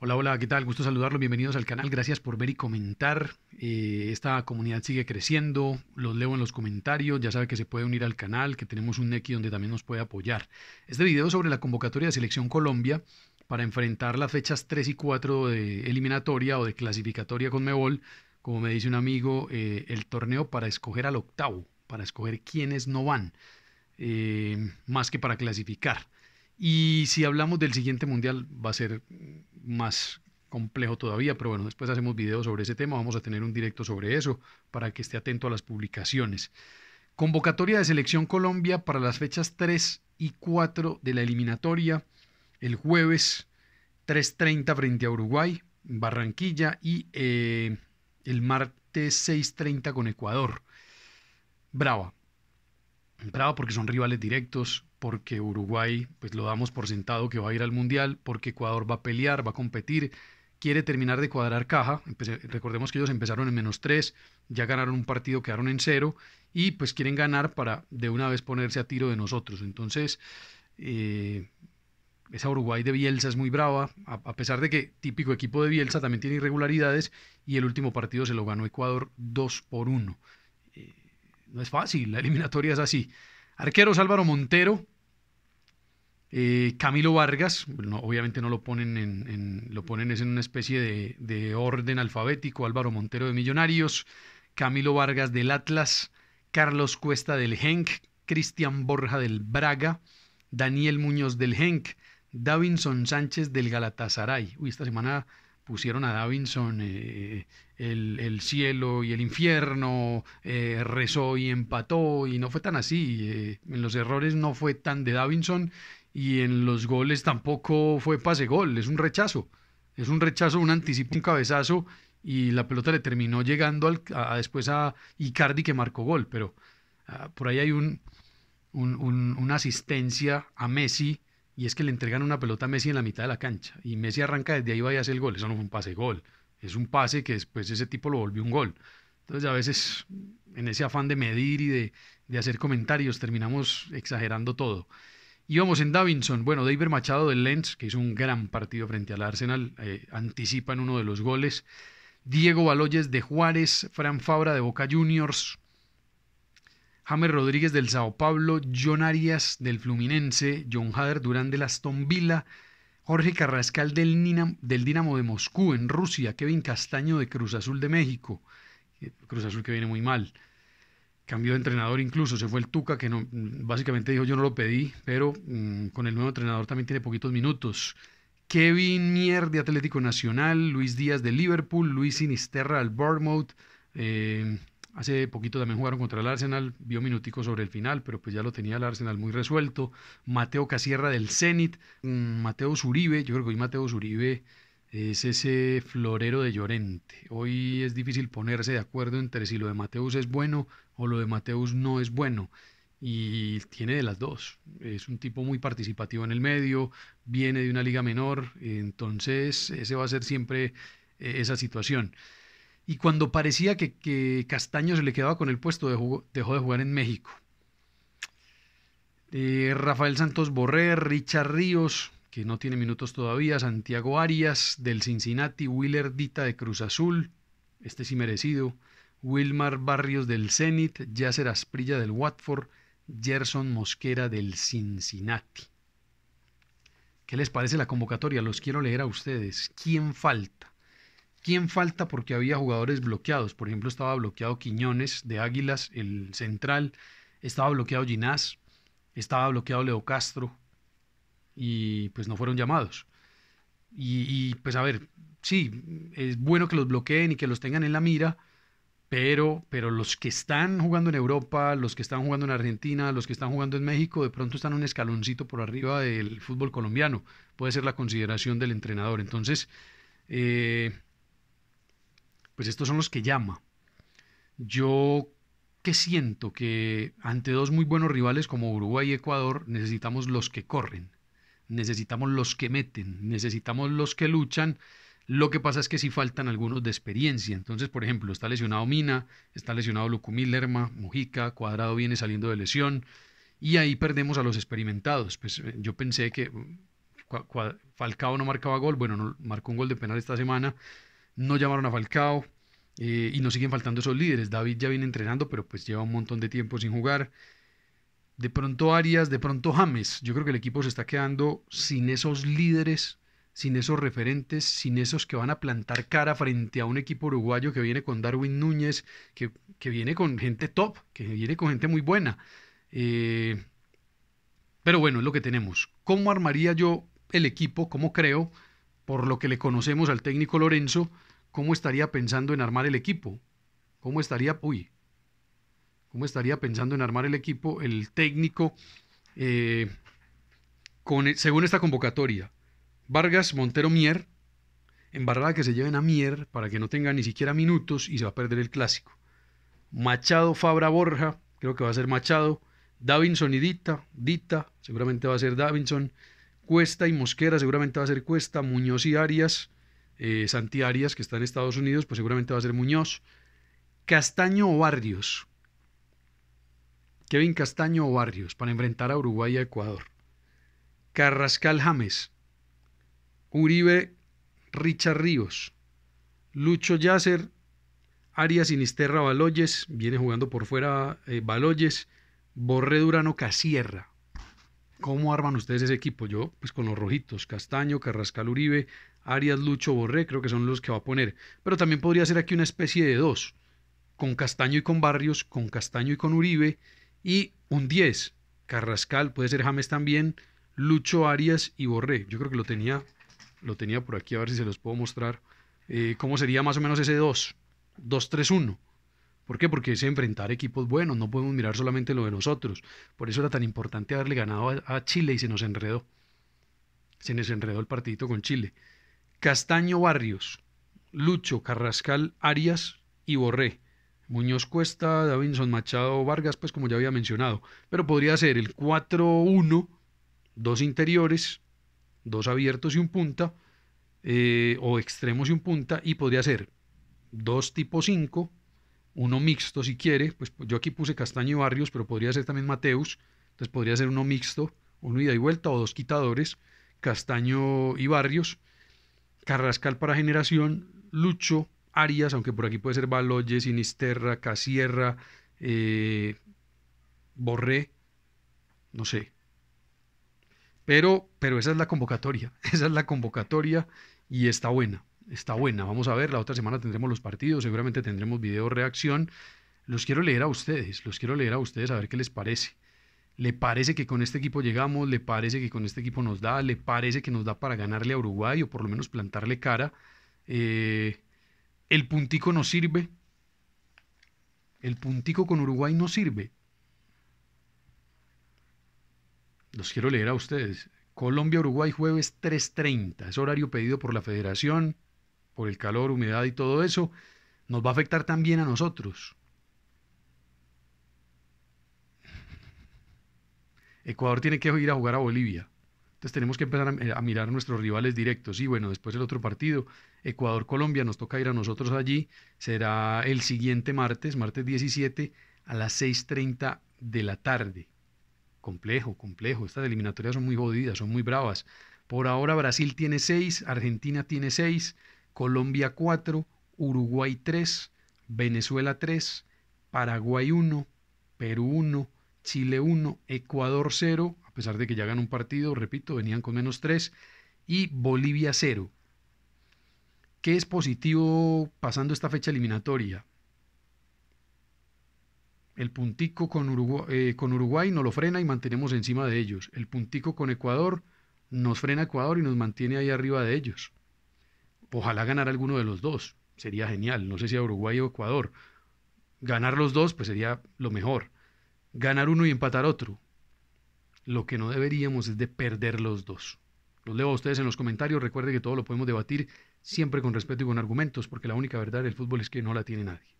Hola, hola, ¿qué tal? Gusto saludarlos, bienvenidos al canal, gracias por ver y comentar. Eh, esta comunidad sigue creciendo, los leo en los comentarios, ya sabe que se puede unir al canal, que tenemos un Neki donde también nos puede apoyar. Este video es sobre la convocatoria de Selección Colombia para enfrentar las fechas 3 y 4 de eliminatoria o de clasificatoria con Mebol, como me dice un amigo, eh, el torneo para escoger al octavo, para escoger quiénes no van, eh, más que para clasificar. Y si hablamos del siguiente mundial, va a ser más complejo todavía, pero bueno, después hacemos videos sobre ese tema, vamos a tener un directo sobre eso para que esté atento a las publicaciones. Convocatoria de Selección Colombia para las fechas 3 y 4 de la eliminatoria, el jueves 3.30 frente a Uruguay, Barranquilla y eh, el martes 6.30 con Ecuador. Brava, brava porque son rivales directos, porque Uruguay, pues lo damos por sentado que va a ir al Mundial, porque Ecuador va a pelear, va a competir, quiere terminar de cuadrar caja. recordemos que ellos empezaron en menos tres ya ganaron un partido, quedaron en cero y pues quieren ganar para de una vez ponerse a tiro de nosotros. Entonces, eh, esa Uruguay de Bielsa es muy brava, a, pesar de que típico equipo de Bielsa también tiene irregularidades y el último partido se lo ganó Ecuador 2 por 1. Eh, no es fácil, la eliminatoria es así. Arqueros Álvaro Montero, eh, Camilo Vargas, obviamente no lo ponen en, lo ponen en una especie de, orden alfabético, Álvaro Montero de Millonarios, Camilo Vargas del Atlas, Carlos Cuesta del Henk, Cristian Borja del Braga, Daniel Muñoz del Henk, Davinson Sánchez del Galatasaray. Uy, esta semana pusieron a Davinson eh, eh, el, cielo y el infierno, eh, rezó y empató, y no fue tan así. en los errores no fue tan de Davinson y en los goles tampoco fue pase-gol, es un rechazo. Es un rechazo, un anticipo, un cabezazo, y la pelota le terminó llegando al, a, después a Icardi que marcó gol, pero ah, por ahí hay un, una asistencia a Messi y es que le entregan una pelota a Messi en la mitad de la cancha y Messi arranca desde ahí va y hace el gol. Eso no fue un pase gol, es un pase que después ese tipo lo volvió un gol. Entonces a veces en ese afán de medir y de, hacer comentarios terminamos exagerando todo. Íbamos en Davinson, bueno, David Machado del Lens, que hizo un gran partido frente al Arsenal, anticipan eh, anticipa en uno de los goles. Diego Baloyes de Juárez, Fran Fabra de Boca Juniors, James Rodríguez del Sao Paulo, John Arias del Fluminense, John Hader Durán del Aston Villa, Jorge Carrascal del, del Dinamo de Moscú en Rusia, Kevin Castaño de Cruz Azul de México, eh, Cruz Azul que viene muy mal, cambió de entrenador incluso, se fue el Tuca, que básicamente dijo yo no lo pedí, pero mm, con el nuevo entrenador también tiene poquitos minutos. Kevin Mier de Atlético Nacional, Luis Díaz de Liverpool, Luis Sinisterra al Bournemouth, eh, Hace poquito también jugaron contra el Arsenal, vio minutico sobre el final, pero pues ya lo tenía el Arsenal muy resuelto. Mateo Casierra del Zenit, mm, Mateo Zuribe, yo creo que hoy Mateo Zuribe es ese florero de Llorente. Hoy es difícil ponerse de acuerdo entre si lo de Mateus es bueno o lo de Mateus no es bueno. Y tiene de las dos. Es un tipo muy participativo en el medio, viene de una liga menor, entonces ese va a ser siempre eh, esa situación y cuando parecía que, Castaño se le quedaba con el puesto, dejó, dejó de jugar en México. Eh, Rafael Santos Borré, Richard Ríos, que no tiene minutos todavía, Santiago Arias del Cincinnati, Willer Dita de Cruz Azul, este sí merecido, Wilmar Barrios del Zenit, Yasser Asprilla del Watford, Gerson Mosquera del Cincinnati. ¿Qué les parece la convocatoria? Los quiero leer a ustedes. ¿Quién falta? ¿Quién falta? Porque había jugadores bloqueados. Por ejemplo, estaba bloqueado Quiñones de Águilas, el central. Estaba bloqueado Ginás. Estaba bloqueado Leo Castro. Y pues no fueron llamados. Y, pues a ver, sí, es bueno que los bloqueen y que los tengan en la mira. Pero, pero los que están jugando en Europa, los que están jugando en Argentina, los que están jugando en México, de pronto están un escaloncito por arriba del fútbol colombiano. Puede ser la consideración del entrenador. Entonces, eh, pues estos son los que llama. Yo que siento que ante dos muy buenos rivales como Uruguay y Ecuador necesitamos los que corren, necesitamos los que meten, necesitamos los que luchan. Lo que pasa es que sí faltan algunos de experiencia. Entonces, por ejemplo, está lesionado Mina, está lesionado Lucumí, Lerma, Mujica, Cuadrado viene saliendo de lesión y ahí perdemos a los experimentados. Pues eh, yo pensé que mm, Falcao no marcaba gol, bueno, no, marcó un gol de penal esta semana, no llamaron a Falcao eh, y nos siguen faltando esos líderes. David ya viene entrenando, pero pues lleva un montón de tiempo sin jugar. De pronto Arias, de pronto James. Yo creo que el equipo se está quedando sin esos líderes, sin esos referentes, sin esos que van a plantar cara frente a un equipo uruguayo que viene con Darwin Núñez, que, viene con gente top, que viene con gente muy buena. Eh, pero bueno, es lo que tenemos. ¿Cómo armaría yo el equipo? ¿Cómo creo? Por lo que le conocemos al técnico Lorenzo ¿cómo estaría pensando en armar el equipo? ¿Cómo estaría, uy, cómo estaría pensando en armar el equipo el técnico eh, e, según esta convocatoria? Vargas, Montero, Mier, embarrada que se lleven a Mier para que no tenga ni siquiera minutos y se va a perder el clásico. Machado, Fabra, Borja, creo que va a ser Machado. Davinson y Dita, Dita, seguramente va a ser Davinson. Cuesta y Mosquera, seguramente va a ser Cuesta. Muñoz y Arias. Eh, Santi Arias, que está en Estados Unidos, pues seguramente va a ser Muñoz. Castaño o Barrios. Kevin Castaño o Barrios para enfrentar a Uruguay y a Ecuador. Carrascal James. Uribe Richard Ríos. Lucho Yacer. Arias Sinisterra Baloyes. Viene jugando por fuera eh, Baloyes. Borre Durano Casierra. ¿Cómo arman ustedes ese equipo? Yo, pues con los rojitos, Castaño, Carrascal Uribe, Arias, Lucho, Borré, creo que son los que va a poner. Pero también podría ser aquí una especie de dos, con Castaño y con Barrios, con Castaño y con Uribe, y un 10, Carrascal, puede ser James también, Lucho, Arias y Borré. Yo creo que lo tenía, lo tenía por aquí, a ver si se los puedo mostrar. Eh, ¿Cómo sería más o menos ese 2? 2-3-1. ¿Por qué? Porque es enfrentar equipos buenos, no podemos mirar solamente lo de nosotros. Por eso era tan importante haberle ganado a Chile y se nos enredó. Se nos enredó el partidito con Chile. Castaño Barrios, Lucho Carrascal Arias y Borré. Muñoz Cuesta, Davinson Machado Vargas, pues como ya había mencionado. Pero podría ser el 4-1, dos interiores, dos abiertos y un punta, eh, o extremos y un punta, y podría ser dos tipo 5, uno mixto si quiere, pues yo aquí puse Castaño y Barrios, pero podría ser también Mateus, entonces podría ser uno mixto, uno ida y vuelta, o dos quitadores, Castaño y Barrios, Carrascal para Generación, Lucho, Arias, aunque por aquí puede ser Baloyes, Sinisterra, Casierra, eh, Borré, no sé. Pero, pero esa es la convocatoria, esa es la convocatoria y está buena, está buena. Vamos a ver, la otra semana tendremos los partidos, seguramente tendremos video reacción. Los quiero leer a ustedes, los quiero leer a ustedes a ver qué les parece le parece que con este equipo llegamos, le parece que con este equipo nos da, le parece que nos da para ganarle a Uruguay o por lo menos plantarle cara. Eh, el puntico nos sirve. El puntico con Uruguay no sirve. Los quiero leer a ustedes. Colombia-Uruguay jueves 3.30. Es horario pedido por la federación, por el calor, humedad y todo eso. Nos va a afectar también a nosotros. Ecuador tiene que ir a jugar a Bolivia. Entonces tenemos que empezar eh, a, mirar a nuestros rivales directos. Y bueno, después el otro partido, Ecuador-Colombia, nos toca ir a nosotros allí. Será el siguiente martes, martes 17, a las 6.30 de la tarde. Complejo, complejo. Estas eliminatorias son muy jodidas, son muy bravas. Por ahora Brasil tiene 6, Argentina tiene 6, Colombia 4, Uruguay 3, Venezuela 3, Paraguay 1, Perú 1, Chile 1, Ecuador 0, a pesar de que ya ganó un partido, repito, venían con menos 3, y Bolivia 0. ¿Qué es positivo pasando esta fecha eliminatoria? El puntico con eh, Uruguay, nos lo frena y mantenemos encima de ellos. El puntico con Ecuador nos frena Ecuador y nos mantiene ahí arriba de ellos. Ojalá ganar alguno de los dos. Sería genial. No sé si a Uruguay o Ecuador. Ganar los dos, pues sería lo mejor ganar uno y empatar otro. Lo que no deberíamos es de perder los dos. Los leo a ustedes en los comentarios. Recuerden que todo lo podemos debatir siempre con respeto y con argumentos, porque la única verdad del fútbol es que no la tiene nadie.